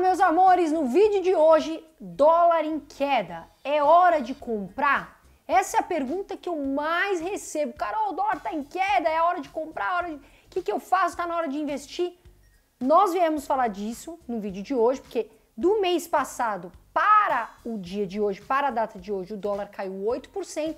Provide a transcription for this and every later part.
meus amores, no vídeo de hoje, dólar em queda, é hora de comprar? Essa é a pergunta que eu mais recebo. Carol, o dólar está em queda, é hora de comprar, hora de... O que, que eu faço? Está na hora de investir? Nós viemos falar disso no vídeo de hoje, porque do mês passado para o dia de hoje, para a data de hoje, o dólar caiu 8%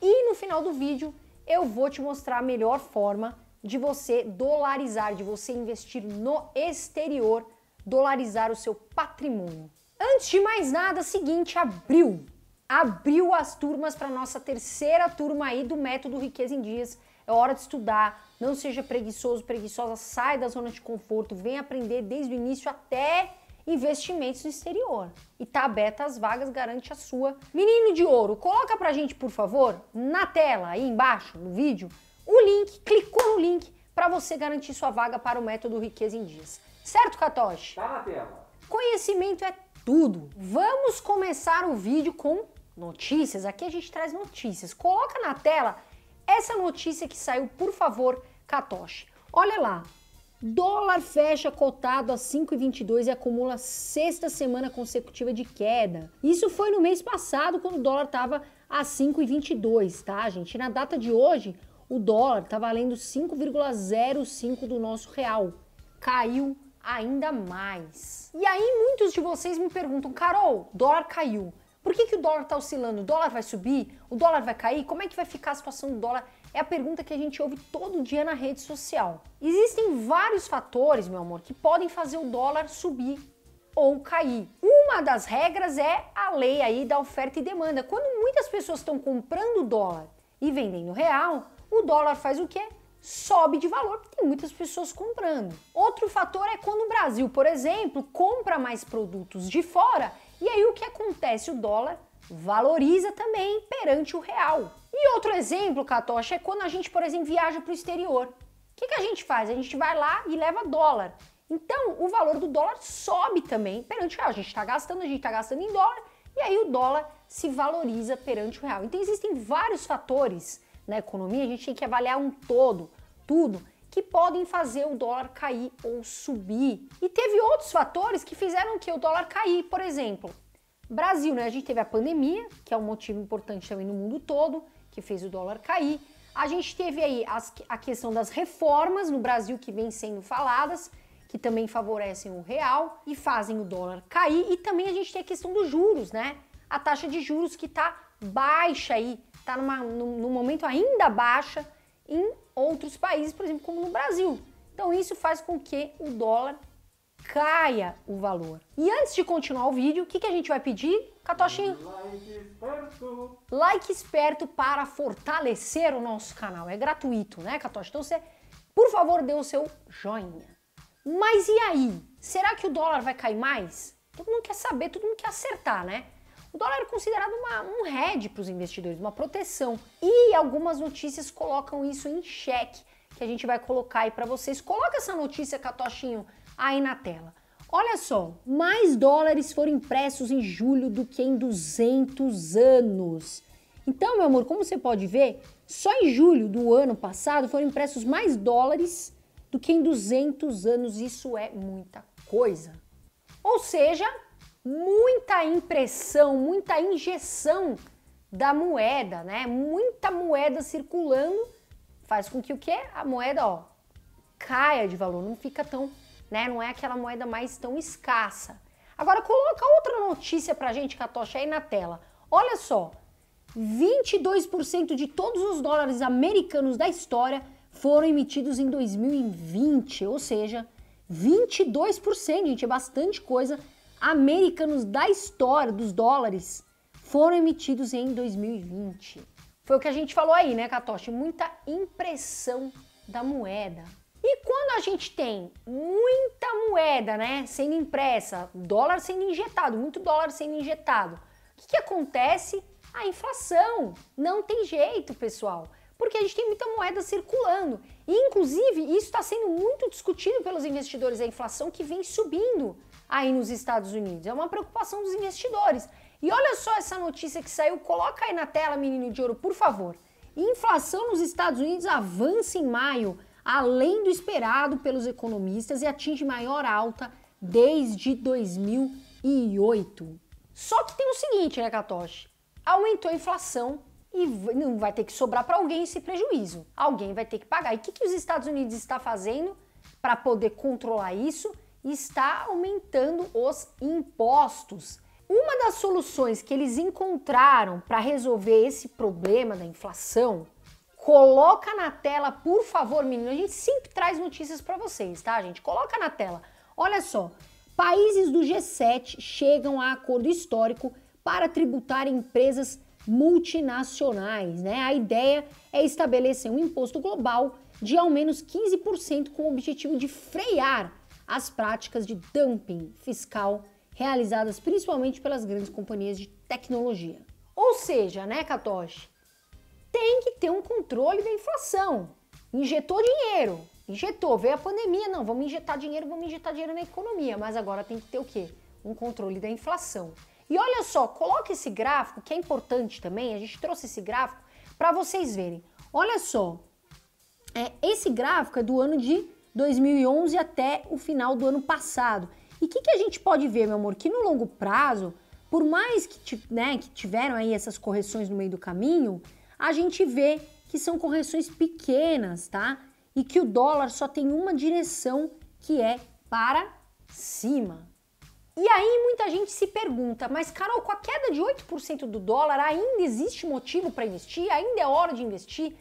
e no final do vídeo eu vou te mostrar a melhor forma de você dolarizar, de você investir no exterior dolarizar o seu patrimônio. Antes de mais nada, seguinte, abril. Abriu as turmas para nossa terceira turma aí do método Riqueza em Dias. É hora de estudar, não seja preguiçoso, preguiçosa, sai da zona de conforto, vem aprender desde o início até investimentos no exterior. E tá aberta as vagas, garante a sua. Menino de ouro, coloca pra gente, por favor, na tela aí embaixo, no vídeo, o link, clicou no link para você garantir sua vaga para o método Riqueza em Dias. Certo, Katoshi? Tá na tela. Conhecimento é tudo. Vamos começar o vídeo com notícias. Aqui a gente traz notícias. Coloca na tela essa notícia que saiu, por favor, Katoshi. Olha lá. Dólar fecha cotado a 5,22 e acumula sexta semana consecutiva de queda. Isso foi no mês passado, quando o dólar estava a 5,22, tá, gente? na data de hoje, o dólar está valendo 5,05 do nosso real. Caiu ainda mais. E aí muitos de vocês me perguntam, Carol, dólar caiu. Por que, que o dólar está oscilando? O dólar vai subir? O dólar vai cair? Como é que vai ficar a situação do dólar? É a pergunta que a gente ouve todo dia na rede social. Existem vários fatores, meu amor, que podem fazer o dólar subir ou cair. Uma das regras é a lei aí da oferta e demanda. Quando muitas pessoas estão comprando dólar e vendendo real, o dólar faz o quê? sobe de valor porque tem muitas pessoas comprando. Outro fator é quando o Brasil, por exemplo, compra mais produtos de fora e aí o que acontece? O dólar valoriza também perante o real. E outro exemplo, Catocha, é quando a gente, por exemplo, viaja para o exterior. O que, que a gente faz? A gente vai lá e leva dólar. Então o valor do dólar sobe também perante o real. A gente está gastando, a gente está gastando em dólar e aí o dólar se valoriza perante o real. Então existem vários fatores na economia, a gente tem que avaliar um todo, tudo, que podem fazer o dólar cair ou subir. E teve outros fatores que fizeram que o dólar cair, por exemplo, Brasil, né? A gente teve a pandemia, que é um motivo importante também no mundo todo, que fez o dólar cair. A gente teve aí as, a questão das reformas no Brasil que vem sendo faladas, que também favorecem o real e fazem o dólar cair. E também a gente tem a questão dos juros, né? A taxa de juros que está baixa aí está num, num momento ainda baixa em outros países, por exemplo, como no Brasil. Então isso faz com que o dólar caia o valor. E antes de continuar o vídeo, o que, que a gente vai pedir, Catochinho? Like esperto. Like esperto para fortalecer o nosso canal. É gratuito, né, Catoche? Então você, por favor, dê o seu joinha. Mas e aí? Será que o dólar vai cair mais? Todo mundo quer saber, todo mundo quer acertar, né? O dólar é considerado uma, um hedge para os investidores, uma proteção. E algumas notícias colocam isso em xeque, que a gente vai colocar aí para vocês. Coloca essa notícia, Catochinho, aí na tela. Olha só, mais dólares foram impressos em julho do que em 200 anos. Então, meu amor, como você pode ver, só em julho do ano passado foram impressos mais dólares do que em 200 anos. Isso é muita coisa. Ou seja, muita impressão, muita injeção da moeda, né? Muita moeda circulando faz com que o que? A moeda, ó, caia de valor, não fica tão, né? Não é aquela moeda mais tão escassa. Agora coloca outra notícia a gente, Catocha, aí na tela. Olha só, 22% de todos os dólares americanos da história foram emitidos em 2020, ou seja, 22%, gente, é bastante coisa americanos da história dos dólares foram emitidos em 2020. Foi o que a gente falou aí, né, Katoshi? Muita impressão da moeda. E quando a gente tem muita moeda, né, sendo impressa, dólar sendo injetado, muito dólar sendo injetado, o que, que acontece? A inflação. Não tem jeito, pessoal porque a gente tem muita moeda circulando. E, inclusive, isso está sendo muito discutido pelos investidores, a inflação que vem subindo aí nos Estados Unidos. É uma preocupação dos investidores. E olha só essa notícia que saiu, coloca aí na tela, menino de ouro, por favor. Inflação nos Estados Unidos avança em maio, além do esperado pelos economistas, e atinge maior alta desde 2008. Só que tem o seguinte, né, Katoshi? Aumentou a inflação e não vai ter que sobrar para alguém esse prejuízo. Alguém vai ter que pagar. E o que, que os Estados Unidos está fazendo para poder controlar isso? está aumentando os impostos. Uma das soluções que eles encontraram para resolver esse problema da inflação, coloca na tela, por favor, menino. A gente sempre traz notícias para vocês, tá, gente? Coloca na tela. Olha só, países do G7 chegam a acordo histórico para tributar empresas multinacionais, né? A ideia é estabelecer um imposto global de ao menos 15% com o objetivo de frear as práticas de dumping fiscal realizadas principalmente pelas grandes companhias de tecnologia. Ou seja, né, Katoshi? Tem que ter um controle da inflação. Injetou dinheiro, injetou, veio a pandemia, não, vamos injetar dinheiro, vamos injetar dinheiro na economia, mas agora tem que ter o quê? Um controle da inflação. E olha só, coloca esse gráfico que é importante também, a gente trouxe esse gráfico para vocês verem. Olha só, é, esse gráfico é do ano de 2011 até o final do ano passado. E o que, que, a gente pode ver, meu amor? Que no longo prazo, por mais que, né, que tiveram aí essas correções no meio do caminho, a gente vê que são correções pequenas, tá? E que o dólar só tem uma direção que é para cima. E aí muita gente se pergunta, mas Carol, com a queda de 8% do dólar, ainda existe motivo para investir? Ainda é hora de investir?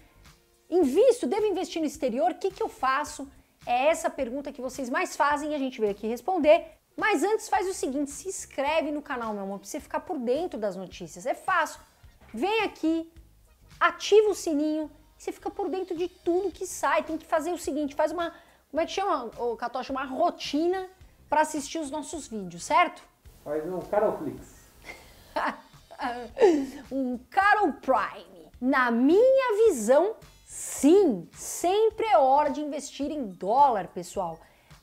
Invisto? Devo investir no exterior? O que, que eu faço? É essa pergunta que vocês mais fazem e a gente veio aqui responder. Mas antes faz o seguinte, se inscreve no canal, meu amor, pra você ficar por dentro das notícias. É fácil. Vem aqui, ativa o sininho, você fica por dentro de tudo que sai. Tem que fazer o seguinte, faz uma, como é que chama, o Catocha, uma rotina para assistir os nossos vídeos, certo? Faz um Carolflix. um Carol Prime. Na minha visão, Sim, sempre é hora de investir em dólar, pessoal.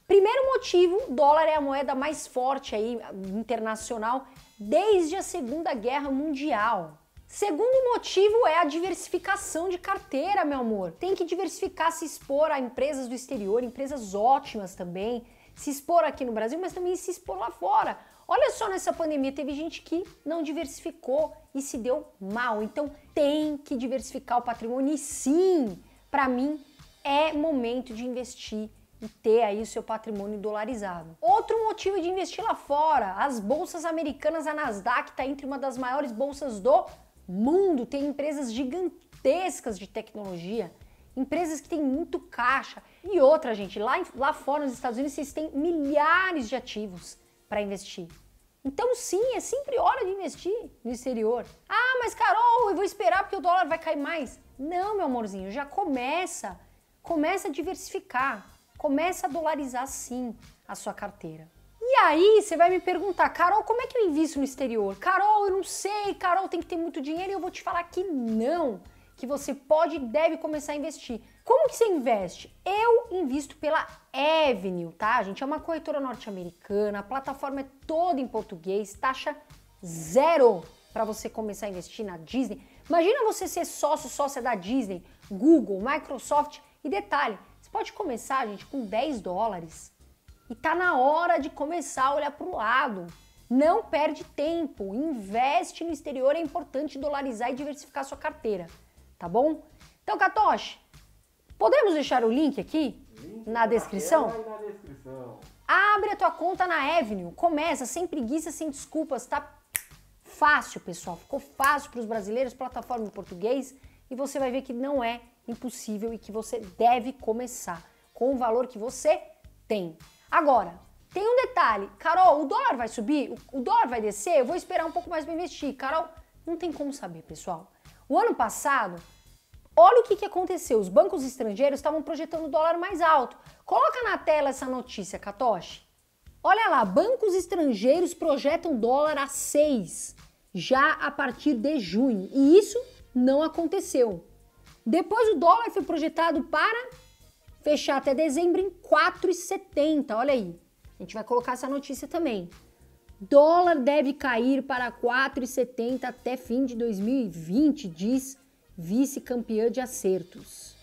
Primeiro motivo, dólar é a moeda mais forte aí internacional desde a Segunda Guerra Mundial. Segundo motivo é a diversificação de carteira, meu amor. Tem que diversificar, se expor a empresas do exterior, empresas ótimas também, se expor aqui no Brasil, mas também se expor lá fora. Olha só, nessa pandemia teve gente que não diversificou e se deu mal. Então tem que diversificar o patrimônio e sim, para mim é momento de investir e ter aí o seu patrimônio dolarizado. Outro motivo de investir lá fora, as bolsas americanas, a Nasdaq está entre uma das maiores bolsas do mundo, tem empresas gigantescas de tecnologia, empresas que têm muito caixa. E outra, gente, lá, lá fora nos Estados Unidos vocês têm milhares de ativos para investir. Então, sim, é sempre hora de investir no exterior. Ah, mas Carol, eu vou esperar porque o dólar vai cair mais. Não, meu amorzinho, já começa. Começa a diversificar. Começa a dolarizar, sim, a sua carteira. E aí, você vai me perguntar, Carol, como é que eu invisto no exterior? Carol, eu não sei, Carol, tem que ter muito dinheiro. E eu vou te falar que não. Não que você pode e deve começar a investir. Como que você investe? Eu invisto pela Avenue, tá, gente? É uma corretora norte-americana, a plataforma é toda em português, taxa zero para você começar a investir na Disney. Imagina você ser sócio, sócia da Disney, Google, Microsoft e detalhe, você pode começar, gente, com 10 dólares. E tá na hora de começar a olhar para o lado. Não perde tempo, investe no exterior, é importante dolarizar e diversificar sua carteira tá bom? Então, Katoshi, podemos deixar o link aqui na descrição? É na descrição? Abre a tua conta na Avenue, começa sem preguiça, sem desculpas, tá fácil, pessoal. Ficou fácil para os brasileiros, plataforma em português, e você vai ver que não é impossível e que você deve começar com o valor que você tem. Agora, tem um detalhe, Carol, o dólar vai subir? O dólar vai descer? Eu vou esperar um pouco mais para investir. Carol, não tem como saber, pessoal. O ano passado, olha o que, que aconteceu. Os bancos estrangeiros estavam projetando o dólar mais alto. Coloca na tela essa notícia, Katoshi. Olha lá, bancos estrangeiros projetam dólar a 6 já a partir de junho. E isso não aconteceu. Depois o dólar foi projetado para fechar até dezembro em 4,70. Olha aí. A gente vai colocar essa notícia também. Dólar deve cair para 4,70 até fim de 2020, diz vice-campeã de acertos.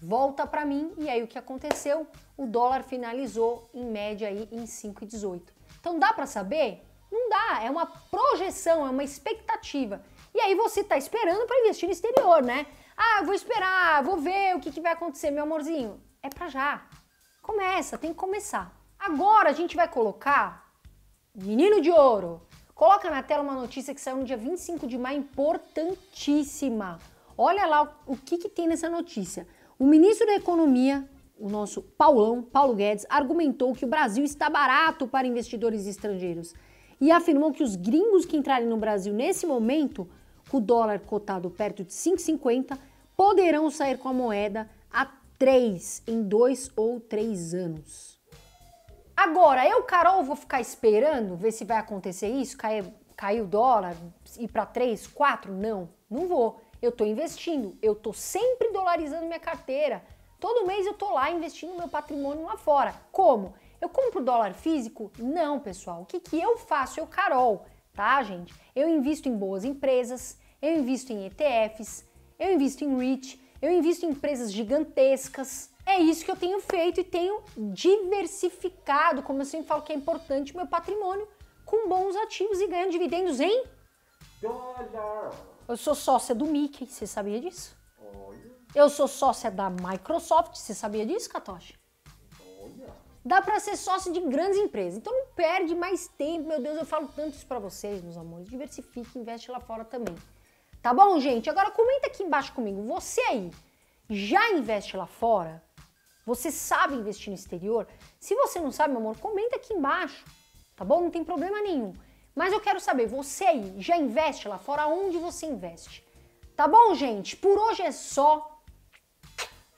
Volta para mim e aí o que aconteceu? O dólar finalizou em média aí em 5,18. Então dá para saber? Não dá, é uma projeção, é uma expectativa. E aí você está esperando para investir no exterior, né? Ah, vou esperar, vou ver o que, que vai acontecer, meu amorzinho. É para já. Começa, tem que começar. Agora a gente vai colocar Menino de Ouro, coloca na tela uma notícia que saiu no dia 25 de maio, importantíssima. Olha lá o que, que tem nessa notícia. O ministro da Economia, o nosso Paulão, Paulo Guedes, argumentou que o Brasil está barato para investidores estrangeiros e afirmou que os gringos que entrarem no Brasil nesse momento, com o dólar cotado perto de 5,50, poderão sair com a moeda a 3 em dois ou três anos. Agora, eu, Carol, vou ficar esperando ver se vai acontecer isso, cair, cair o dólar, ir para 3, 4? Não, não vou. Eu estou investindo, eu estou sempre dolarizando minha carteira. Todo mês eu estou lá investindo meu patrimônio lá fora. Como? Eu compro dólar físico? Não, pessoal. O que, que eu faço? Eu, Carol, tá, gente? Eu invisto em boas empresas, eu invisto em ETFs, eu invisto em REIT, eu invisto em empresas gigantescas, é isso que eu tenho feito e tenho diversificado, como eu sempre falo que é importante, meu patrimônio com bons ativos e ganhando dividendos em dólar. Eu sou sócia do Mickey, você sabia disso? Olha. Eu sou sócia da Microsoft, você sabia disso, Katoshi? Olha. Dá para ser sócio de grandes empresas. Então não perde mais tempo, meu Deus, eu falo tanto isso para vocês, meus amores. Diversifique, investe lá fora também. Tá bom, gente? Agora comenta aqui embaixo comigo. Você aí já investe lá fora? Você sabe investir no exterior? Se você não sabe, meu amor, comenta aqui embaixo, tá bom? Não tem problema nenhum. Mas eu quero saber, você aí já investe lá fora? Onde você investe? Tá bom, gente? Por hoje é só.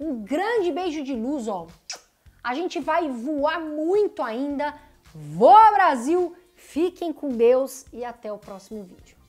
Um grande beijo de luz, ó. A gente vai voar muito ainda. Voa Brasil! Fiquem com Deus e até o próximo vídeo.